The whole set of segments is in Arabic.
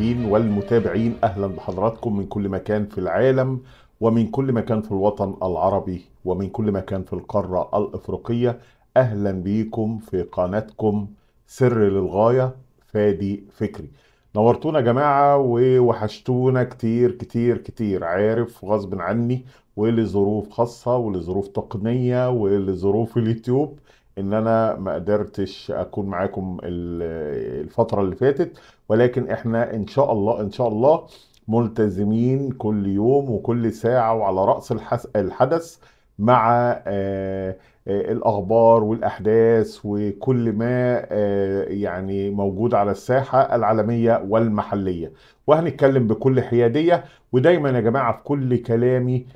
المشاهدين والمتابعين اهلا بحضراتكم من كل مكان في العالم ومن كل مكان في الوطن العربي ومن كل مكان في القاره الافريقيه اهلا بيكم في قناتكم سر للغايه فادي فكري نورتونا يا جماعه ووحشتونا كتير كتير كتير عارف غصب عني ولظروف خاصه ولظروف تقنيه ولظروف اليوتيوب ان انا ما قدرتش اكون معاكم الفتره اللي فاتت ولكن احنا ان شاء الله ان شاء الله ملتزمين كل يوم وكل ساعه وعلى راس الحدث مع آه، آه، الاخبار والاحداث وكل ما آه، يعني موجود على الساحه العالميه والمحليه وهنتكلم بكل حياديه ودايما يا جماعه في كل كلامي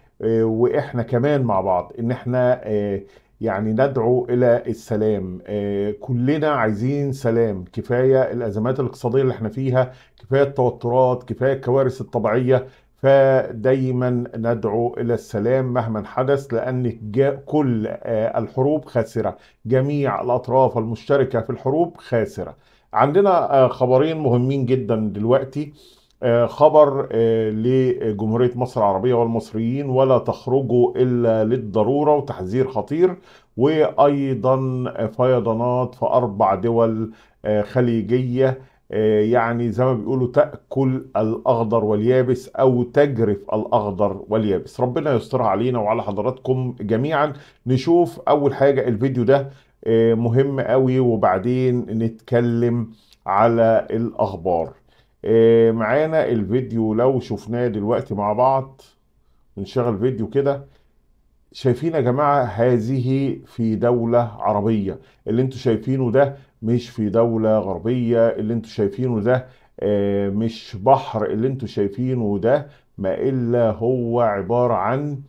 واحنا كمان مع بعض ان احنا يعني ندعو الى السلام آه، كلنا عايزين سلام كفايه الازمات الاقتصاديه اللي احنا فيها كفايه التوترات كفايه الكوارث الطبيعيه فدايما ندعو الى السلام مهما حدث لان كل آه، الحروب خاسره جميع الاطراف المشتركه في الحروب خاسره عندنا آه، خبرين مهمين جدا دلوقتي آه، خبر آه، لجمهورية مصر العربية والمصريين ولا تخرجوا إلا للضرورة وتحذير خطير وأيضا فيضانات في أربع دول آه، خليجية يعني زي ما بيقولوا تأكل الأخضر واليابس أو تجرف الأخضر واليابس ربنا يسترها علينا وعلى حضراتكم جميعا نشوف أول حاجة الفيديو ده مهم قوي وبعدين نتكلم على الأخبار إيه، معانا الفيديو لو شفناه دلوقتي مع بعض نشغل فيديو كده شايفين يا جماعة هذه في دولة عربية اللي انتوا شايفينه ده مش في دولة غربية اللي انتوا شايفينه ده آه، مش بحر اللي انتوا شايفينه ده ما إلا هو عبارة عن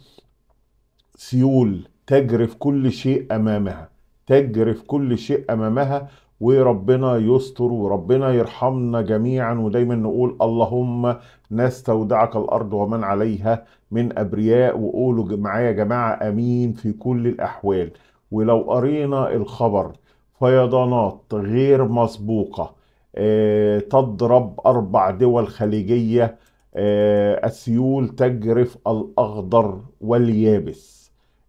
سيول تجرف كل شيء أمامها تجرف كل شيء أمامها وربنا يستر وربنا يرحمنا جميعا ودايما نقول اللهم نستودعك الارض ومن عليها من ابرياء وقولوا معايا يا جماعه امين في كل الاحوال ولو قرينا الخبر فيضانات غير مسبوقه آه، تضرب اربع دول خليجيه آه، السيول تجرف الاخضر واليابس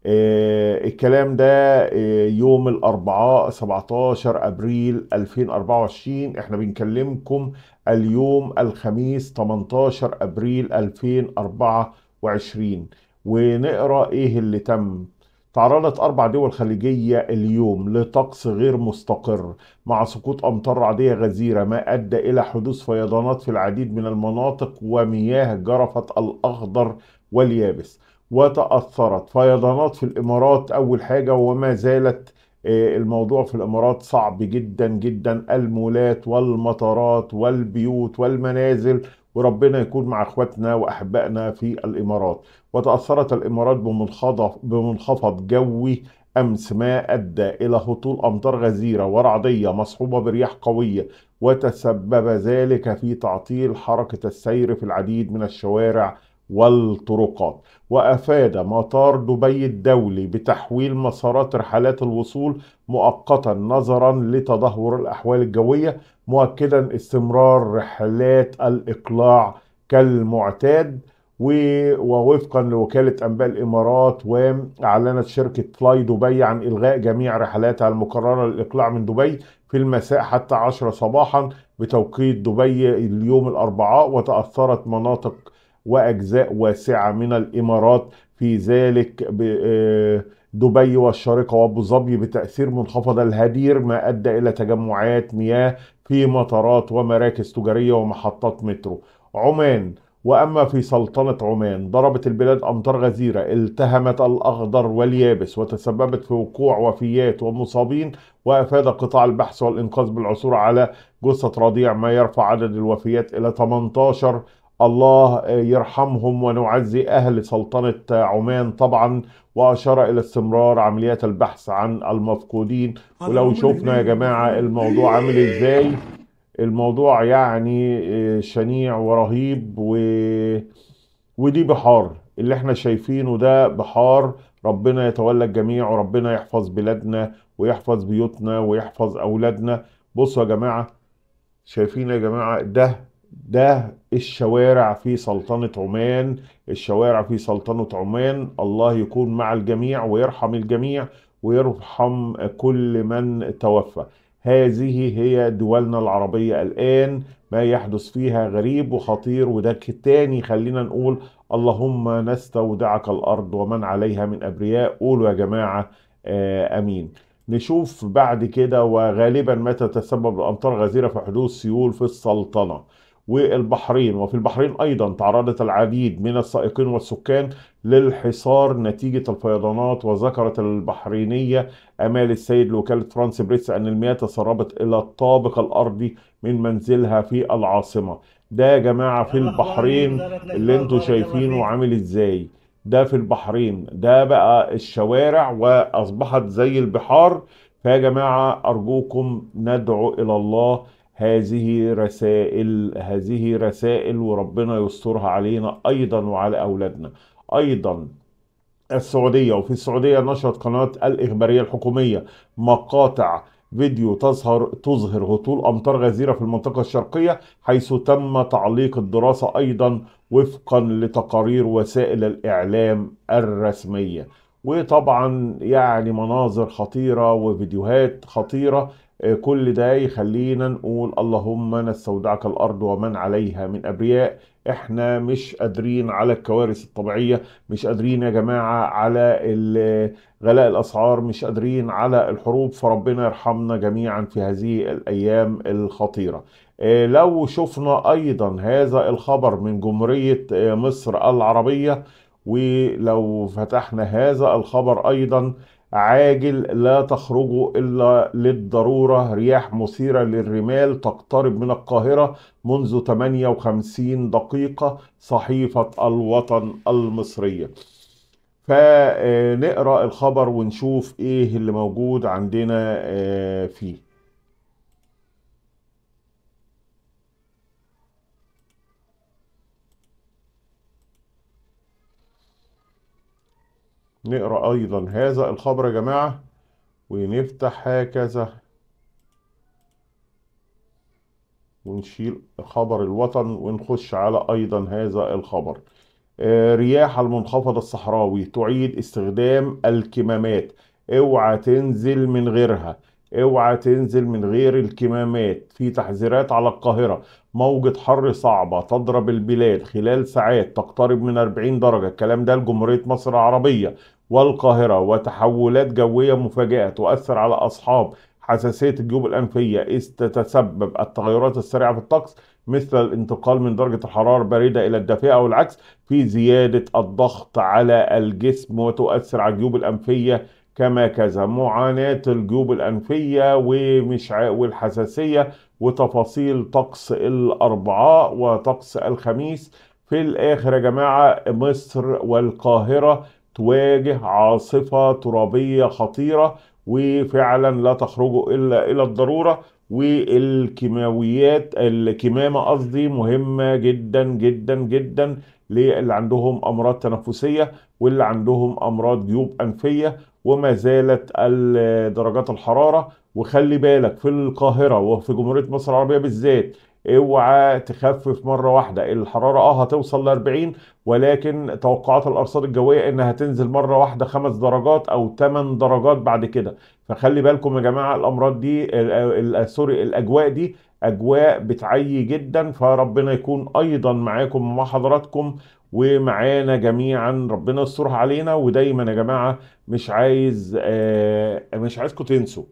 آه، الكلام ده آه، يوم الأربعاء 17 أبريل 2024 احنا بنكلمكم اليوم الخميس 18 أبريل 2024 ونقرأ إيه اللي تم تعرضت أربع دول خليجية اليوم لطقس غير مستقر مع سقوط أمطار رعدية غزيرة ما أدى إلى حدوث فيضانات في العديد من المناطق ومياه جرفت الأخضر واليابس وتأثرت فيضانات في الإمارات أول حاجة وما زالت آه، الموضوع في الإمارات صعب جدا جدا المولات والمطارات والبيوت والمنازل وربنا يكون مع اخواتنا واحبائنا في الامارات وتاثرت الامارات بمنخفض جوي امس ما ادى الى هطول امطار غزيره ورعديه مصحوبه برياح قويه وتسبب ذلك في تعطيل حركه السير في العديد من الشوارع والطرقات وأفاد مطار دبي الدولي بتحويل مسارات رحلات الوصول مؤقتا نظرا لتدهور الأحوال الجوية مؤكدا استمرار رحلات الإقلاع كالمعتاد ووفقا لوكالة أنباء الإمارات وام أعلنت شركة فلاي دبي عن إلغاء جميع رحلاتها المقررة للإقلاع من دبي في المساء حتى 10 صباحا بتوقيت دبي اليوم الأربعاء وتأثرت مناطق وأجزاء واسعة من الإمارات في ذلك آه، دبي والشارقة وأبو ظبي بتأثير منخفض الهدير ما أدى إلى تجمعات مياه في مطارات ومراكز تجارية ومحطات مترو عمان وأما في سلطنة عمان ضربت البلاد أمطار غزيرة التهمت الأخضر واليابس وتسببت في وقوع وفيات ومصابين وأفاد قطاع البحث والإنقاذ بالعثور على جثة رضيع ما يرفع عدد الوفيات إلى 18 الله يرحمهم ونعزي أهل سلطنة عمان طبعا وأشار إلى استمرار عمليات البحث عن المفقودين ولو شفنا يا جماعة الموضوع عامل إزاي الموضوع يعني شنيع ورهيب و... ودي بحار اللي احنا شايفينه ده بحار ربنا يتولى الجميع وربنا يحفظ بلادنا ويحفظ بيوتنا ويحفظ أولادنا بصوا يا جماعة شايفين يا جماعة ده ده الشوارع في سلطنة عمان الشوارع في سلطنة عمان الله يكون مع الجميع ويرحم الجميع ويرحم كل من توفى هذه هي دولنا العربية الآن ما يحدث فيها غريب وخطير وده تاني خلينا نقول اللهم نستودعك الأرض ومن عليها من أبرياء قولوا يا جماعة آه، آمين نشوف بعد كده وغالبا ما تتسبب الأمطار غزيرة في حدوث سيول في السلطنة والبحرين وفي البحرين أيضا تعرضت العديد من السائقين والسكان للحصار نتيجة الفيضانات وذكرت البحرينية أمال السيد لوكالة فرانس بريتس أن المياه تسربت إلى الطابق الأرضي من منزلها في العاصمة ده يا جماعة في البحرين اللي انتوا شايفينه عامل ازاي ده في البحرين ده بقى الشوارع وأصبحت زي البحار فيا جماعة أرجوكم ندعو إلى الله هذه رسائل هذه رسائل وربنا يسترها علينا ايضا وعلى اولادنا ايضا السعوديه وفي السعوديه نشرت قناه الاخباريه الحكوميه مقاطع فيديو تظهر تظهر هطول امطار غزيره في المنطقه الشرقيه حيث تم تعليق الدراسه ايضا وفقا لتقارير وسائل الاعلام الرسميه وطبعا يعني مناظر خطيره وفيديوهات خطيره آه، كل ده يخلينا نقول اللهم نستودعك الأرض ومن عليها من أبرياء احنا مش قادرين على الكوارث الطبيعية مش قادرين يا جماعة على غلاء الأسعار مش قادرين على الحروب فربنا يرحمنا جميعا في هذه الأيام الخطيرة آه، لو شفنا أيضا هذا الخبر من جمهورية آه، مصر العربية ولو فتحنا هذا الخبر أيضا عاجل لا تخرجوا إلا للضرورة رياح مثيرة للرمال تقترب من القاهرة منذ 58 دقيقة صحيفة الوطن المصرية فنقرأ الخبر ونشوف إيه اللي موجود عندنا آه، فيه نقرأ أيضا هذا الخبر يا جماعة ونفتح هكذا ونشيل خبر الوطن ونخش على أيضا هذا الخبر آه، رياح المنخفض الصحراوي تعيد استخدام الكمامات اوعى تنزل من غيرها اوعى تنزل من غير الكمامات في تحذيرات على القاهرة موجة حر صعبة تضرب البلاد خلال ساعات تقترب من 40 درجة الكلام ده لجمهورية مصر العربية والقاهرة وتحولات جوية مفاجئة تؤثر على أصحاب حساسية الجيوب الأنفية إذ تتسبب التغيرات السريعة في الطقس مثل الانتقال من درجة الحرارة الباردة إلى الدافئة أو العكس في زيادة الضغط على الجسم وتؤثر على الجيوب الأنفية كما كذا معاناة الجيوب الأنفية ومش والحساسية وتفاصيل طقس الأربعاء وطقس الخميس في الآخر يا جماعة مصر والقاهرة تواجه عاصفة ترابية خطيرة وفعلا لا تخرجوا إلا إلى الضرورة والكيماويات الكمامة قصدي مهمة جدا جدا جدا للي عندهم أمراض تنفسية واللي عندهم أمراض جيوب أنفية وما زالت درجات الحرارة وخلي بالك في القاهرة وفي جمهورية مصر العربية بالذات اوعى تخفف مره واحده الحراره اه هتوصل ل 40 ولكن توقعات الارصاد الجويه انها تنزل مره واحده خمس درجات او ثمان درجات بعد كده فخلي بالكم يا جماعه الامراض دي سوري الاجواء دي اجواء بتعي جدا فربنا يكون ايضا معاكم ومع حضراتكم ومعانا جميعا ربنا يسترها علينا ودايما يا جماعه مش عايز آه مش عايزكم تنسوا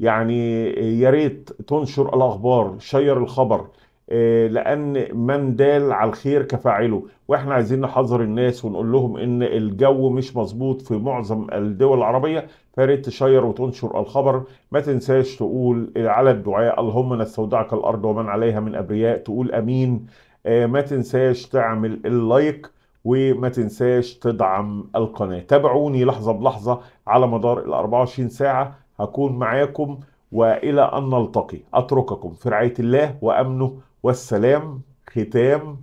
يعني يا ريت تنشر الاخبار شير الخبر آه، لان من دال على الخير كفاعله واحنا عايزين نحذر الناس ونقول لهم ان الجو مش مظبوط في معظم الدول العربيه فريت تشير وتنشر الخبر ما تنساش تقول على الدعاء اللهم نستودعك الارض ومن عليها من ابرياء تقول امين آه، ما تنساش تعمل اللايك وما تنساش تدعم القناه تابعوني لحظه بلحظه على مدار ال 24 ساعه هكون معاكم والى ان نلتقي اترككم في رعايه الله وامنه والسلام ختام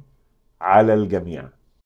على الجميع